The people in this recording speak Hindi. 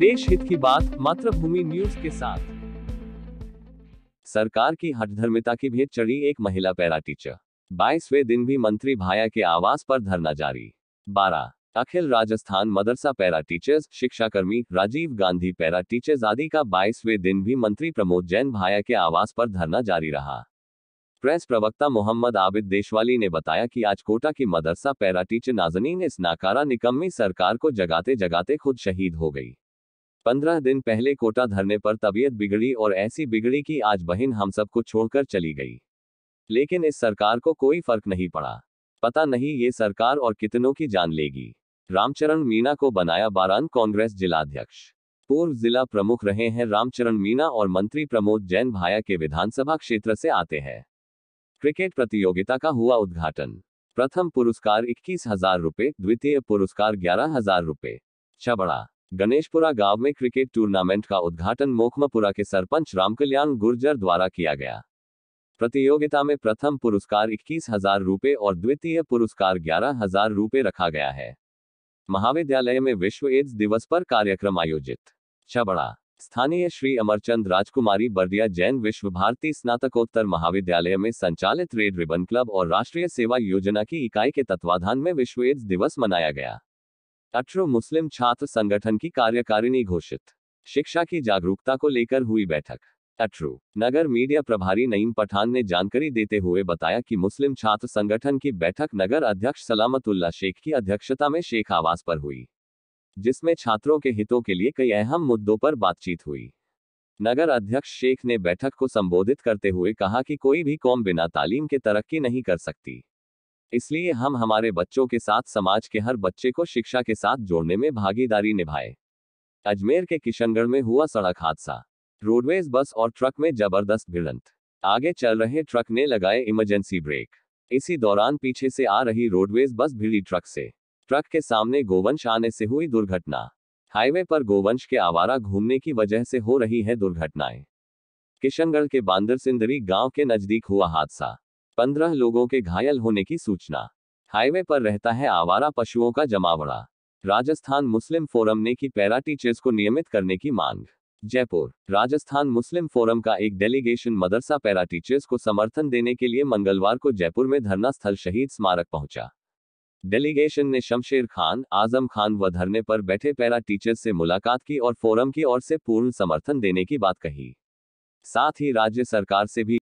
देश हित की बात मातृभूमि न्यूज के साथ सरकार की हठधर्मिता की भेंट चढ़ी एक महिला पैरा टीचर बाईसवें दिन भी मंत्री भाया के आवास पर धरना जारी बारह अखिल राजस्थान मदरसा पैरा टीचर्स कर्मी राजीव गांधी पैरा टीचर्स आदि का बाईसवें दिन भी मंत्री प्रमोद जैन भाया के आवास पर धरना जारी रहा प्रेस प्रवक्ता मोहम्मद आबिद देशवाली ने बताया कि आज कोटा की मदरसा पैरा टीचर नाजनीन इस नाकारा निकम्मी सरकार को जगाते जगाते खुद शहीद हो गई पंद्रह दिन पहले कोटा धरने पर तबीयत बिगड़ी और ऐसी बिगड़ी कि आज बहन हम सबको छोड़कर चली गई लेकिन इस सरकार को कोई फर्क नहीं पड़ा पता नहीं ये सरकार और कितनों की जान लेगी रामचरण मीणा को बनाया बारान कांग्रेस जिलाध्यक्ष पूर्व जिला प्रमुख रहे हैं रामचरण मीणा और मंत्री प्रमोद जैन भाया के विधानसभा क्षेत्र से आते हैं क्रिकेट प्रतियोगिता का हुआ उद्घाटन प्रथम पुरस्कार इक्कीस हजार रूपए द्वितीय पुरस्कार ग्यारह हजार रूपए छबड़ा गणेशपुरा गांव में क्रिकेट टूर्नामेंट का उद्घाटन मोखमापुरा के सरपंच रामकल्याण गुर्जर द्वारा किया गया प्रतियोगिता में प्रथम पुरस्कार इक्कीस हजार रूपए और द्वितीय पुरस्कार ग्यारह हजार रूपए रखा गया है महाविद्यालय में विश्व एड्स दिवस पर कार्यक्रम आयोजित छबड़ा स्थानीय श्री अमरचंद राजकुमारी बर्दिया जैन विश्व भारती स्नातकोत्तर महाविद्यालय में संचालित रेड रिबन क्लब और राष्ट्रीय सेवा योजना की इकाई के तत्वाधान में विश्व एड्स दिवस मनाया गया अठरो मुस्लिम छात्र संगठन की कार्यकारिणी घोषित शिक्षा की जागरूकता को लेकर हुई बैठक अठरू नगर मीडिया प्रभारी नईम पठान ने जानकारी देते हुए बताया कि मुस्लिम छात्र संगठन की बैठक नगर अध्यक्ष सलामतुल्ला शेख की अध्यक्षता में शेख आवास पर हुई जिसमें छात्रों के हितों के लिए कई अहम मुद्दों पर बातचीत हुई नगर अध्यक्ष शेख ने बैठक को संबोधित करते हुए कहा कि कोई भी कौम बिना तालीम के तरक्की नहीं कर सकती इसलिए हम हमारे बच्चों के साथ समाज के हर बच्चे को शिक्षा के साथ जोड़ने में भागीदारी निभाए अजमेर के किशनगढ़ में हुआ सड़क हादसा रोडवेज बस और ट्रक में जबरदस्त भिड़ंत आगे चल रहे ट्रक ने लगाए इमरजेंसी ब्रेक इसी दौरान पीछे से आ रही रोडवेज बस भिड़ी ट्रक से ट्रक के सामने गोवंश आने से हुई दुर्घटना हाईवे पर गोवंश के आवारा घूमने की वजह से हो रही है दुर्घटनाएं किशनगढ़ के बांदर सिंदरी गांव के नजदीक हुआ हादसा पंद्रह लोगों के घायल होने की सूचना हाईवे पर रहता है आवारा पशुओं का जमावड़ा राजस्थान मुस्लिम फोरम ने की पैरा टीचर्स को नियमित करने की मांग जयपुर राजस्थान मुस्लिम फोरम का एक डेलीगेशन मदरसा पैरा टीचर्स को समर्थन देने के लिए मंगलवार को जयपुर में धरना स्थल शहीद स्मारक पहुंचा डेलीगेशन ने शमशेर खान आजम खान व धरने पर बैठे पैरा टीचर्स से मुलाकात की और फोरम की ओर से पूर्ण समर्थन देने की बात कही साथ ही राज्य सरकार से भी